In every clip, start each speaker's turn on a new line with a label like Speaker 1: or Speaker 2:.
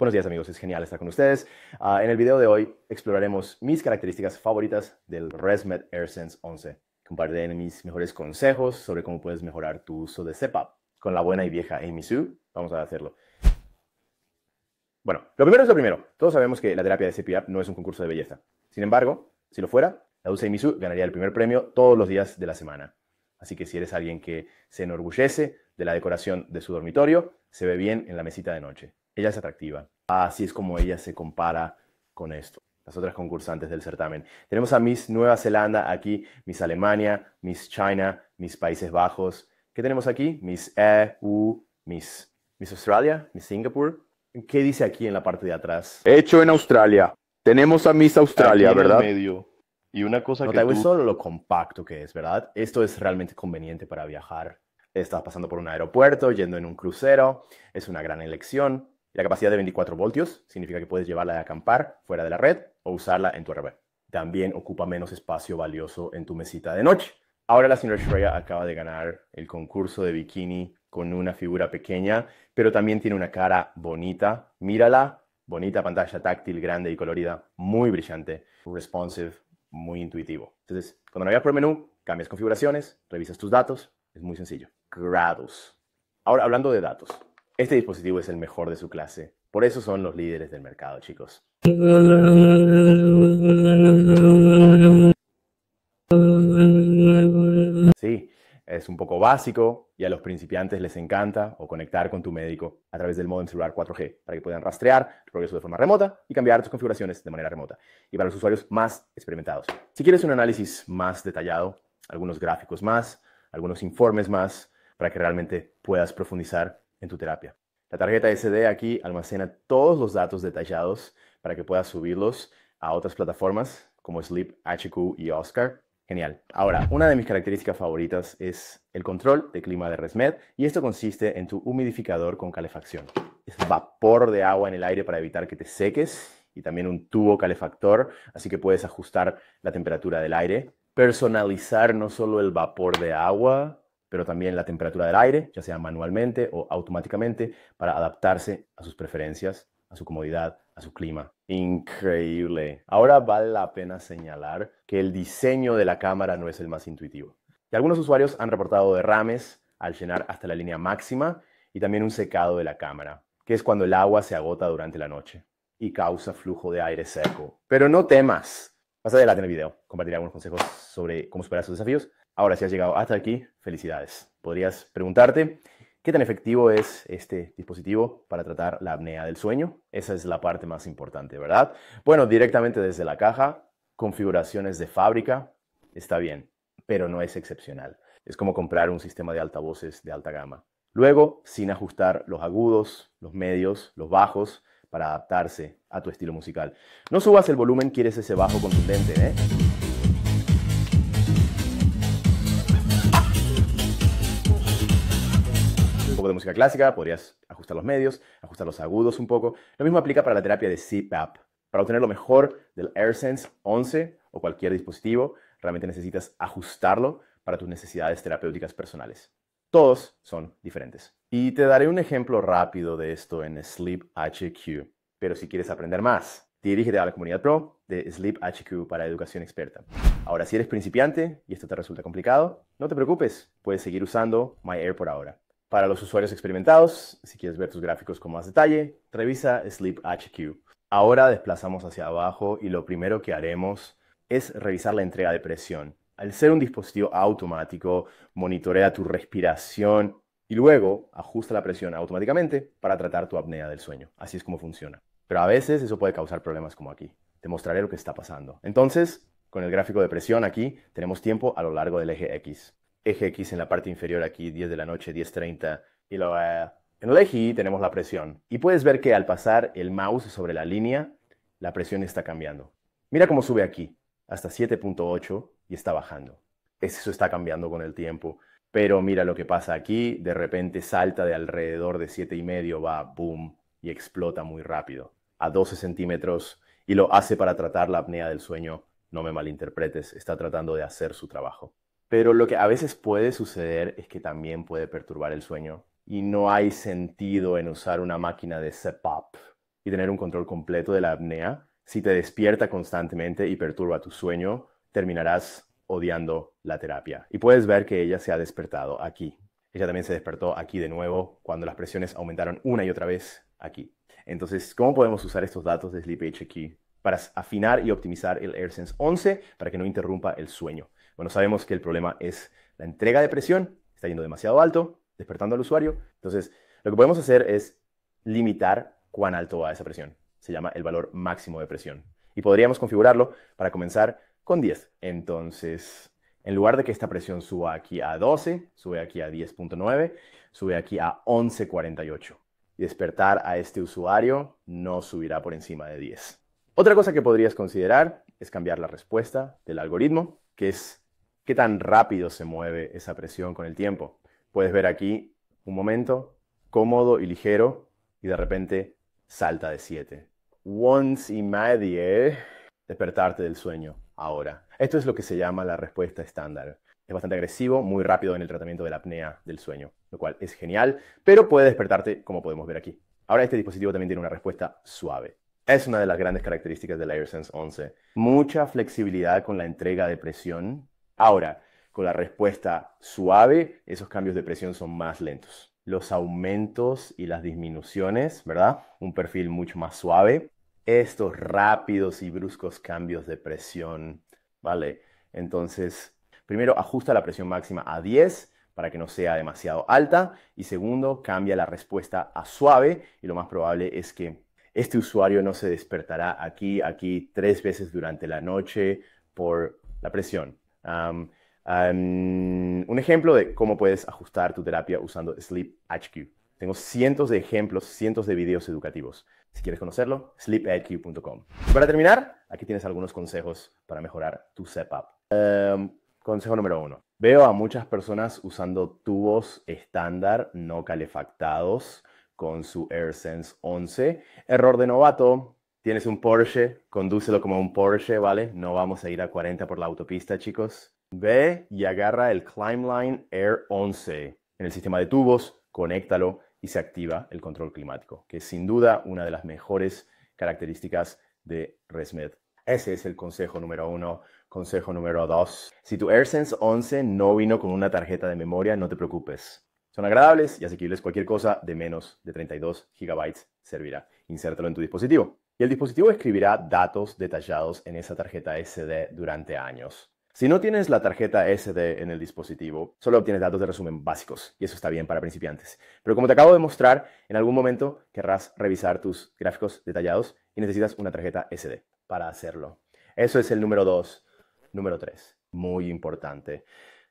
Speaker 1: Buenos días amigos, es genial estar con ustedes. Ah, en el video de hoy exploraremos mis características favoritas del ResMed AirSense 11. Compartiré mis mejores consejos sobre cómo puedes mejorar tu uso de CPAP. Con la buena y vieja Amy Sue, vamos a hacerlo. Bueno, lo primero es lo primero. Todos sabemos que la terapia de CPAP no es un concurso de belleza. Sin embargo, si lo fuera, la dulce Amy Sue ganaría el primer premio todos los días de la semana. Así que si eres alguien que se enorgullece de la decoración de su dormitorio, se ve bien en la mesita de noche. Ella es atractiva. Así es como ella se compara con esto, las otras concursantes del certamen. Tenemos a Miss Nueva Zelanda aquí, Miss Alemania, Miss China, Miss Países Bajos. ¿Qué tenemos aquí? Miss EU, Miss, Miss Australia, Miss Singapur. ¿Qué dice aquí en la parte de atrás? Hecho en Australia. Tenemos a Miss Australia, ¿verdad? En el medio. Y una cosa que tú... solo lo compacto que es, ¿verdad? Esto es realmente conveniente para viajar. Estás pasando por un aeropuerto, yendo en un crucero, es una gran elección. La capacidad de 24 voltios significa que puedes llevarla a acampar fuera de la red o usarla en tu RV. También ocupa menos espacio valioso en tu mesita de noche. Ahora la señora Shreya acaba de ganar el concurso de bikini con una figura pequeña, pero también tiene una cara bonita. Mírala, bonita pantalla táctil, grande y colorida, muy brillante, responsive, muy intuitivo. Entonces, cuando navegas por el menú, cambias configuraciones, revisas tus datos, es muy sencillo. Grados. Ahora, hablando de datos, este dispositivo es el mejor de su clase. Por eso son los líderes del mercado, chicos. Sí, es un poco básico y a los principiantes les encanta o conectar con tu médico a través del modem celular 4G para que puedan rastrear tu progreso de forma remota y cambiar tus configuraciones de manera remota. Y para los usuarios más experimentados. Si quieres un análisis más detallado, algunos gráficos más, algunos informes más, para que realmente puedas profundizar en tu terapia. La tarjeta SD aquí almacena todos los datos detallados para que puedas subirlos a otras plataformas como Sleep, HQ y Oscar. Genial. Ahora, una de mis características favoritas es el control de clima de ResMed y esto consiste en tu humidificador con calefacción. Es vapor de agua en el aire para evitar que te seques y también un tubo calefactor, así que puedes ajustar la temperatura del aire, personalizar no solo el vapor de agua, pero también la temperatura del aire, ya sea manualmente o automáticamente, para adaptarse a sus preferencias, a su comodidad, a su clima. Increíble. Ahora vale la pena señalar que el diseño de la cámara no es el más intuitivo. Y algunos usuarios han reportado derrames al llenar hasta la línea máxima y también un secado de la cámara, que es cuando el agua se agota durante la noche y causa flujo de aire seco. Pero no temas. Más adelante en el video compartiré algunos consejos sobre cómo superar esos desafíos, Ahora, si has llegado hasta aquí, felicidades. Podrías preguntarte qué tan efectivo es este dispositivo para tratar la apnea del sueño. Esa es la parte más importante, ¿verdad? Bueno, directamente desde la caja, configuraciones de fábrica, está bien, pero no es excepcional. Es como comprar un sistema de altavoces de alta gama. Luego, sin ajustar los agudos, los medios, los bajos, para adaptarse a tu estilo musical. No subas el volumen, quieres ese bajo contundente, ¿eh? de música clásica, podrías ajustar los medios, ajustar los agudos un poco. Lo mismo aplica para la terapia de CPAP. Para obtener lo mejor del AirSense 11 o cualquier dispositivo, realmente necesitas ajustarlo para tus necesidades terapéuticas personales. Todos son diferentes. Y te daré un ejemplo rápido de esto en Sleep HQ. Pero si quieres aprender más, dirígete a la comunidad pro de Sleep HQ para educación experta. Ahora, si eres principiante y esto te resulta complicado, no te preocupes, puedes seguir usando MyAir por ahora. Para los usuarios experimentados, si quieres ver tus gráficos con más detalle, revisa Sleep HQ. Ahora desplazamos hacia abajo y lo primero que haremos es revisar la entrega de presión. Al ser un dispositivo automático, monitorea tu respiración y luego ajusta la presión automáticamente para tratar tu apnea del sueño. Así es como funciona. Pero a veces eso puede causar problemas como aquí. Te mostraré lo que está pasando. Entonces, con el gráfico de presión aquí, tenemos tiempo a lo largo del eje X eje X en la parte inferior aquí, 10 de la noche, 10.30, y luego eh, en el eje Y tenemos la presión. Y puedes ver que al pasar el mouse sobre la línea, la presión está cambiando. Mira cómo sube aquí, hasta 7.8 y está bajando. Eso está cambiando con el tiempo. Pero mira lo que pasa aquí, de repente salta de alrededor de 7.5, va, boom, y explota muy rápido, a 12 centímetros, y lo hace para tratar la apnea del sueño. No me malinterpretes, está tratando de hacer su trabajo. Pero lo que a veces puede suceder es que también puede perturbar el sueño y no hay sentido en usar una máquina de CPAP y tener un control completo de la apnea. Si te despierta constantemente y perturba tu sueño, terminarás odiando la terapia. Y puedes ver que ella se ha despertado aquí. Ella también se despertó aquí de nuevo cuando las presiones aumentaron una y otra vez aquí. Entonces, ¿cómo podemos usar estos datos de Sleep para afinar y optimizar el AirSense 11 para que no interrumpa el sueño? Bueno, sabemos que el problema es la entrega de presión, está yendo demasiado alto, despertando al usuario. Entonces, lo que podemos hacer es limitar cuán alto va esa presión. Se llama el valor máximo de presión. Y podríamos configurarlo para comenzar con 10. Entonces, en lugar de que esta presión suba aquí a 12, sube aquí a 10.9, sube aquí a 11.48. Y despertar a este usuario no subirá por encima de 10. Otra cosa que podrías considerar es cambiar la respuesta del algoritmo, que es qué tan rápido se mueve esa presión con el tiempo. Puedes ver aquí un momento cómodo y ligero y de repente salta de 7. Once y media, despertarte del sueño ahora. Esto es lo que se llama la respuesta estándar. Es bastante agresivo, muy rápido en el tratamiento de la apnea del sueño, lo cual es genial, pero puede despertarte como podemos ver aquí. Ahora este dispositivo también tiene una respuesta suave. Es una de las grandes características del AirSense 11. Mucha flexibilidad con la entrega de presión Ahora, con la respuesta suave, esos cambios de presión son más lentos. Los aumentos y las disminuciones, ¿verdad? Un perfil mucho más suave. Estos rápidos y bruscos cambios de presión, ¿vale? Entonces, primero, ajusta la presión máxima a 10 para que no sea demasiado alta. Y segundo, cambia la respuesta a suave y lo más probable es que este usuario no se despertará aquí, aquí tres veces durante la noche por la presión un ejemplo de cómo puedes ajustar tu terapia usando Sleep HQ. Tengo cientos de ejemplos, cientos de videos educativos. Si quieres conocerlo, sleephq.com Para terminar, aquí tienes algunos consejos para mejorar tu setup. consejo número uno. Veo a muchas personas usando tubos estándar no calefactados con su AirSense 11. Error de novato, tienes un Porsche, condúcelo como un Porsche, ¿vale? No vamos a ir a 40 por la autopista, chicos. Ve y agarra el Climeline Air 11 en el sistema de tubos, conéctalo y se activa el control climático, que es sin duda una de las mejores características de ResMed. Ese es el consejo número uno. Consejo número dos. Si tu AirSense 11 no vino con una tarjeta de memoria, no te preocupes. Son agradables y asequibles. Cualquier cosa de menos de 32 GB servirá. Insértalo en tu dispositivo y el dispositivo escribirá datos detallados en esa tarjeta SD durante años. Si no tienes la tarjeta SD en el dispositivo, solo obtienes datos de resumen básicos, y eso está bien para principiantes. Pero como te acabo de mostrar, en algún momento querrás revisar tus gráficos detallados y necesitas una tarjeta SD para hacerlo. Eso es el número 2. Número 3, muy importante.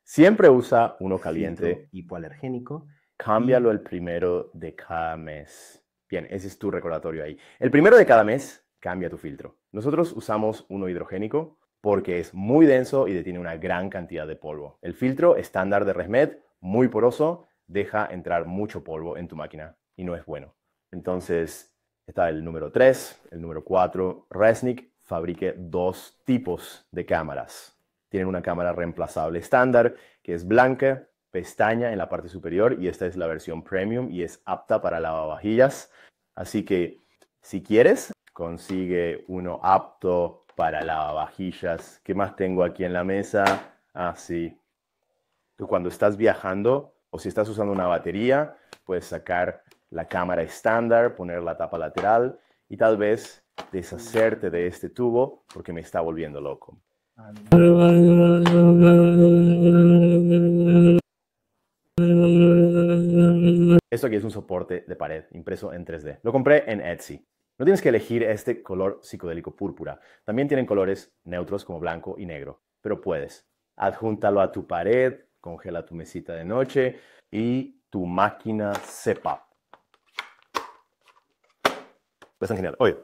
Speaker 1: Siempre usa uno caliente. Hipoalergénico. Cámbialo el primero de cada mes. Bien, ese es tu recordatorio ahí. El primero de cada mes, cambia tu filtro. Nosotros usamos uno hidrogénico porque es muy denso y detiene una gran cantidad de polvo. El filtro estándar de Resmed, muy poroso, deja entrar mucho polvo en tu máquina y no es bueno. Entonces está el número 3, el número 4. Resnick fabrique dos tipos de cámaras. Tienen una cámara reemplazable estándar que es blanca pestaña en la parte superior y esta es la versión premium y es apta para lavavajillas. Así que si quieres, consigue uno apto para lavavajillas. ¿Qué más tengo aquí en la mesa? Ah, sí. Tú cuando estás viajando o si estás usando una batería, puedes sacar la cámara estándar, poner la tapa lateral y tal vez deshacerte de este tubo porque me está volviendo loco. Esto aquí es un soporte de pared impreso en 3D. Lo compré en Etsy. No tienes que elegir este color psicodélico púrpura. También tienen colores neutros como blanco y negro, pero puedes. Adjúntalo a tu pared, congela tu mesita de noche y tu máquina Pues está genial. Oye,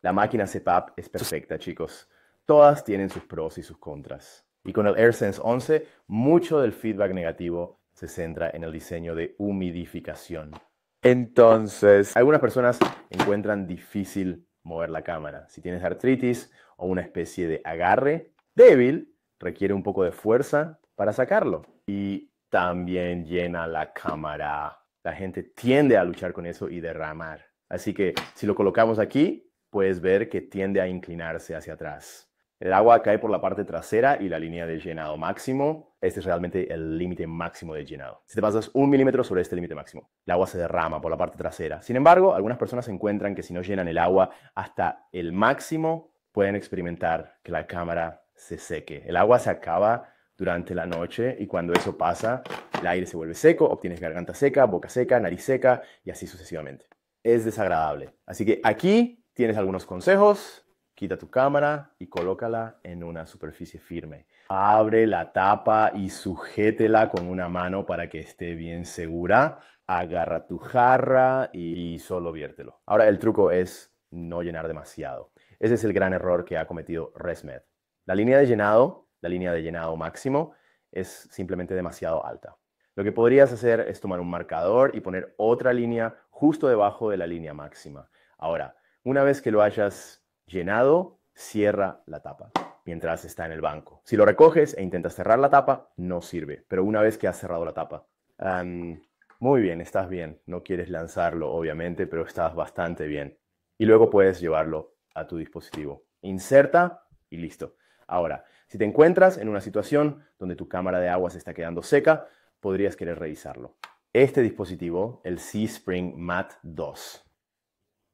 Speaker 1: la máquina CPAP es perfecta, chicos. Todas tienen sus pros y sus contras. Y con el AirSense 11, mucho del feedback negativo se centra en el diseño de humidificación. Entonces, algunas personas encuentran difícil mover la cámara. Si tienes artritis o una especie de agarre débil, requiere un poco de fuerza para sacarlo. Y también llena la cámara. La gente tiende a luchar con eso y derramar. Así que si lo colocamos aquí, puedes ver que tiende a inclinarse hacia atrás. El agua cae por la parte trasera y la línea de llenado máximo. Este es realmente el límite máximo de llenado. Si te pasas un milímetro sobre este límite máximo, el agua se derrama por la parte trasera. Sin embargo, algunas personas encuentran que si no llenan el agua hasta el máximo, pueden experimentar que la cámara se seque. El agua se acaba durante la noche y cuando eso pasa, el aire se vuelve seco, obtienes garganta seca, boca seca, nariz seca y así sucesivamente. Es desagradable. Así que aquí tienes algunos consejos Quita tu cámara y colócala en una superficie firme. Abre la tapa y sujétela con una mano para que esté bien segura. Agarra tu jarra y solo viértelo. Ahora, el truco es no llenar demasiado. Ese es el gran error que ha cometido ResMed. La línea de llenado, la línea de llenado máximo, es simplemente demasiado alta. Lo que podrías hacer es tomar un marcador y poner otra línea justo debajo de la línea máxima. Ahora, una vez que lo hayas llenado, cierra la tapa mientras está en el banco. Si lo recoges e intentas cerrar la tapa, no sirve, pero una vez que has cerrado la tapa. muy bien, estás bien. No quieres lanzarlo, obviamente, pero estás bastante bien. Y luego puedes llevarlo a tu dispositivo. Inserta y listo. Ahora, si te encuentras en una situación donde tu cámara de agua se está quedando seca, podrías querer revisarlo. Este dispositivo, el Seaspring Mat 2,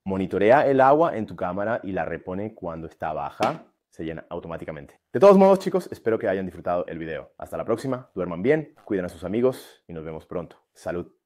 Speaker 1: Monitorea el agua en tu cámara y la repone cuando está baja. Se llena automáticamente. De todos modos, chicos, espero que hayan disfrutado el video. Hasta la próxima, duerman bien, cuiden a sus amigos y nos vemos pronto. Salud.